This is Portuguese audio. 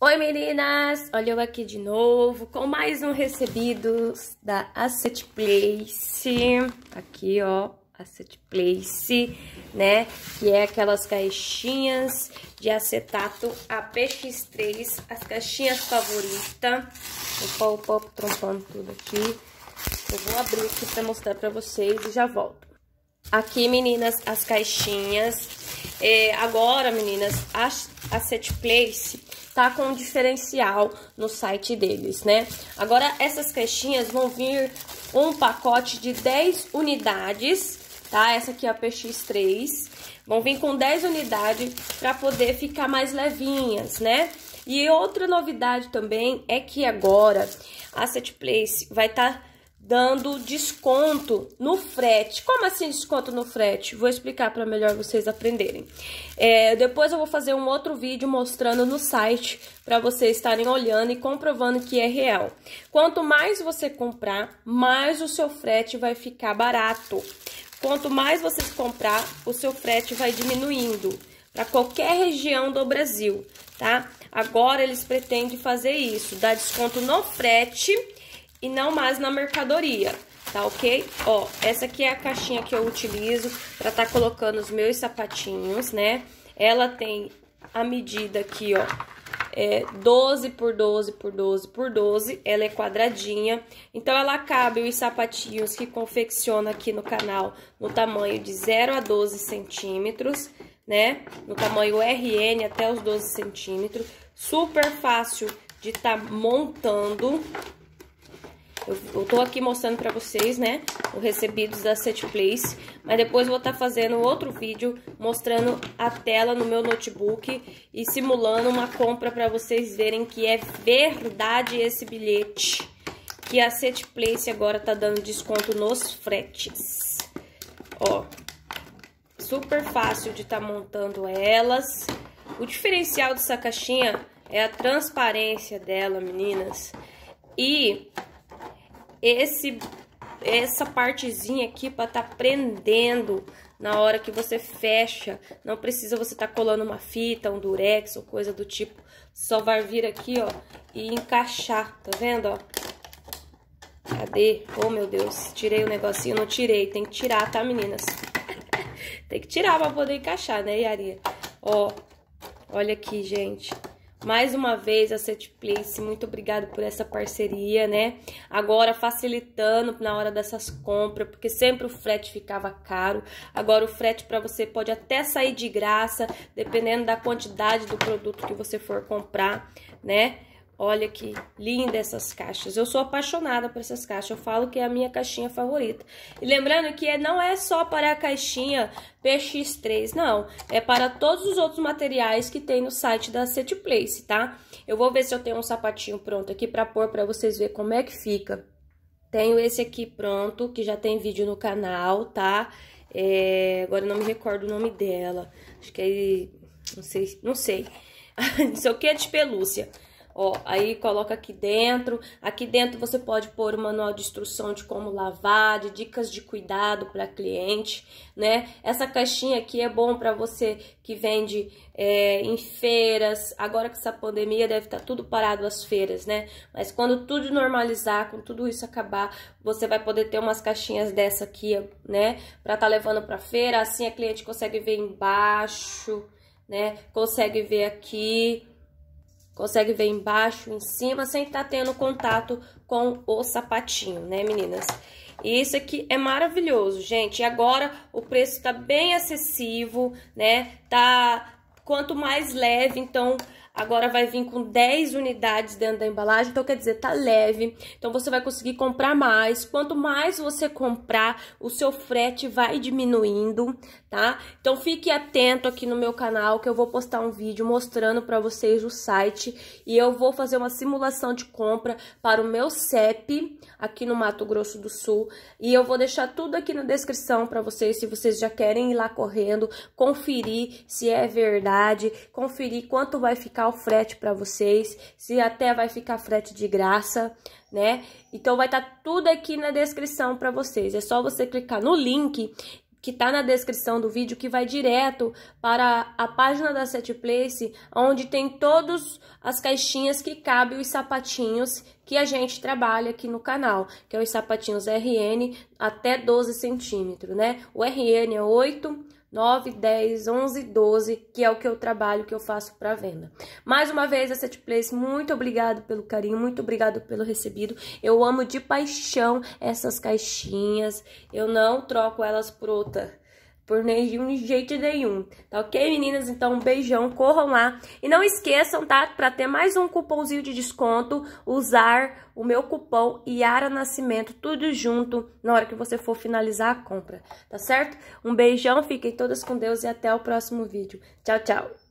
Oi meninas, olha eu aqui de novo com mais um recebidos da Asset Place, aqui ó, Asset Place, né, que é aquelas caixinhas de acetato APX3, as caixinhas favoritas, opa, opa, opa, trompando tudo aqui, eu vou abrir aqui pra mostrar pra vocês e já volto. Aqui meninas, as caixinhas, é, agora meninas, as a place tá com um diferencial no site deles, né? Agora, essas caixinhas vão vir um pacote de 10 unidades, tá? Essa aqui é a PX3. Vão vir com 10 unidades para poder ficar mais levinhas, né? E outra novidade também é que agora a place vai estar... Tá dando desconto no frete. Como assim desconto no frete? Vou explicar para melhor vocês aprenderem. É, depois eu vou fazer um outro vídeo mostrando no site para vocês estarem olhando e comprovando que é real. Quanto mais você comprar, mais o seu frete vai ficar barato. Quanto mais você comprar, o seu frete vai diminuindo para qualquer região do Brasil, tá? Agora eles pretendem fazer isso, dar desconto no frete e não mais na mercadoria, tá ok? Ó, essa aqui é a caixinha que eu utilizo para estar tá colocando os meus sapatinhos, né? Ela tem a medida aqui, ó, é 12 por 12 por 12 por 12, ela é quadradinha, então ela cabe os sapatinhos que confecciona aqui no canal no tamanho de 0 a 12 centímetros, né? No tamanho RN até os 12 centímetros, super fácil de estar tá montando, eu, eu tô aqui mostrando pra vocês, né, os recebidos da Set Place, mas depois vou estar tá fazendo outro vídeo mostrando a tela no meu notebook e simulando uma compra pra vocês verem que é verdade esse bilhete, que a Set Place agora tá dando desconto nos fretes. Ó, super fácil de estar tá montando elas. O diferencial dessa caixinha é a transparência dela, meninas. E esse essa partezinha aqui para tá prendendo na hora que você fecha. Não precisa você tá colando uma fita, um durex ou coisa do tipo. Só vai vir aqui, ó, e encaixar, tá vendo, ó? Cadê? Oh, meu Deus, tirei o negocinho, não tirei. Tem que tirar, tá, meninas? Tem que tirar pra poder encaixar, né, Yaria? Ó, olha aqui, gente. Mais uma vez, a Setplace, muito obrigado por essa parceria, né? Agora facilitando na hora dessas compras, porque sempre o frete ficava caro. Agora o frete para você pode até sair de graça, dependendo da quantidade do produto que você for comprar, né? Olha que linda essas caixas. Eu sou apaixonada por essas caixas. Eu falo que é a minha caixinha favorita. E lembrando que é, não é só para a caixinha PX3, não. É para todos os outros materiais que tem no site da Set Place, tá? Eu vou ver se eu tenho um sapatinho pronto aqui para pôr para vocês verem como é que fica. Tenho esse aqui pronto, que já tem vídeo no canal, tá? É... Agora eu não me recordo o nome dela. Acho que é... Não sei, não sei. não o que é de pelúcia. Ó, aí coloca aqui dentro. Aqui dentro você pode pôr o manual de instrução de como lavar, de dicas de cuidado para cliente, né? Essa caixinha aqui é bom para você que vende é, em feiras. Agora que essa pandemia deve estar tá tudo parado as feiras, né? Mas quando tudo normalizar, quando tudo isso acabar, você vai poder ter umas caixinhas dessa aqui, né? Para estar tá levando para feira, assim a cliente consegue ver embaixo, né? Consegue ver aqui Consegue ver embaixo, em cima, sem estar tá tendo contato com o sapatinho, né, meninas? E isso aqui é maravilhoso, gente. E agora o preço tá bem acessível, né? Tá quanto mais leve, então agora vai vir com 10 unidades dentro da embalagem, então quer dizer, tá leve. Então você vai conseguir comprar mais. Quanto mais você comprar, o seu frete vai diminuindo, tá? Então fique atento aqui no meu canal que eu vou postar um vídeo mostrando para vocês o site e eu vou fazer uma simulação de compra para o meu CEP aqui no Mato Grosso do Sul e eu vou deixar tudo aqui na descrição para vocês se vocês já querem ir lá correndo, conferir se é verdade, conferir quanto vai ficar o frete para vocês, se até vai ficar frete de graça, né? Então vai estar tá tudo aqui na descrição para vocês. É só você clicar no link que tá na descrição do vídeo, que vai direto para a página da place onde tem todas as caixinhas que cabem os sapatinhos que a gente trabalha aqui no canal, que é os sapatinhos RN até 12 centímetros, né? O RN é 8 9, 10, 11, 12, que é o que eu trabalho, que eu faço para venda. Mais uma vez, Asset Place, muito obrigado pelo carinho, muito obrigado pelo recebido. Eu amo de paixão essas caixinhas, eu não troco elas por outra por nenhum jeito nenhum. Tá ok, meninas? Então, um beijão, corram lá. E não esqueçam, tá? Para ter mais um cupomzinho de desconto, usar o meu cupom Iara Nascimento, tudo junto, na hora que você for finalizar a compra, tá certo? Um beijão, fiquem todas com Deus e até o próximo vídeo. Tchau, tchau!